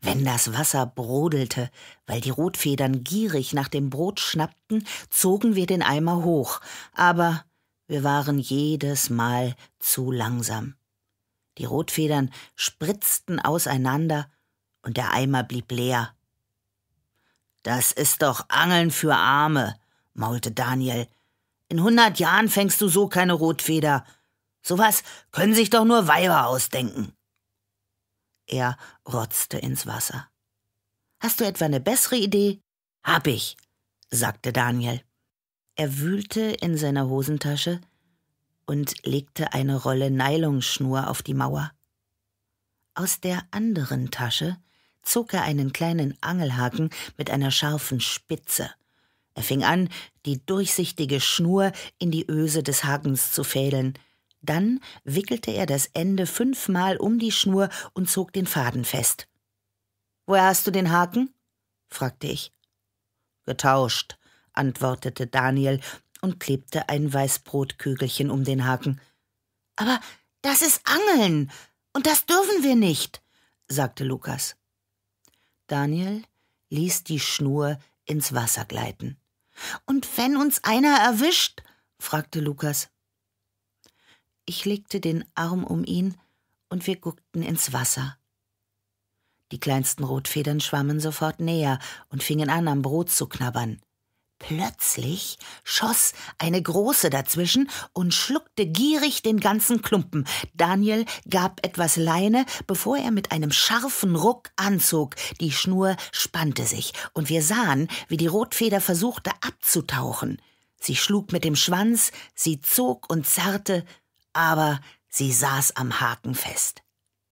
Wenn das Wasser brodelte, weil die Rotfedern gierig nach dem Brot schnappten, zogen wir den Eimer hoch, aber wir waren jedes Mal zu langsam. Die Rotfedern spritzten auseinander und der Eimer blieb leer. Das ist doch Angeln für Arme, maulte Daniel. In hundert Jahren fängst du so keine Rotfeder. Sowas können sich doch nur Weiber ausdenken. Er rotzte ins Wasser. Hast du etwa eine bessere Idee? Hab ich, sagte Daniel. Er wühlte in seiner Hosentasche und legte eine Rolle Nylonschnur auf die Mauer. Aus der anderen Tasche zog er einen kleinen Angelhaken mit einer scharfen Spitze. Er fing an, die durchsichtige Schnur in die Öse des Hakens zu fädeln. Dann wickelte er das Ende fünfmal um die Schnur und zog den Faden fest. Woher hast du den Haken? fragte ich. Getauscht, antwortete Daniel und klebte ein Weißbrotkügelchen um den Haken. Aber das ist Angeln, und das dürfen wir nicht, sagte Lukas. Daniel ließ die Schnur ins Wasser gleiten. Und wenn uns einer erwischt? fragte Lukas. Ich legte den Arm um ihn und wir guckten ins Wasser. Die kleinsten Rotfedern schwammen sofort näher und fingen an, am Brot zu knabbern. Plötzlich schoss eine große dazwischen und schluckte gierig den ganzen Klumpen. Daniel gab etwas Leine, bevor er mit einem scharfen Ruck anzog. Die Schnur spannte sich, und wir sahen, wie die Rotfeder versuchte abzutauchen. Sie schlug mit dem Schwanz, sie zog und zerrte, aber sie saß am Haken fest.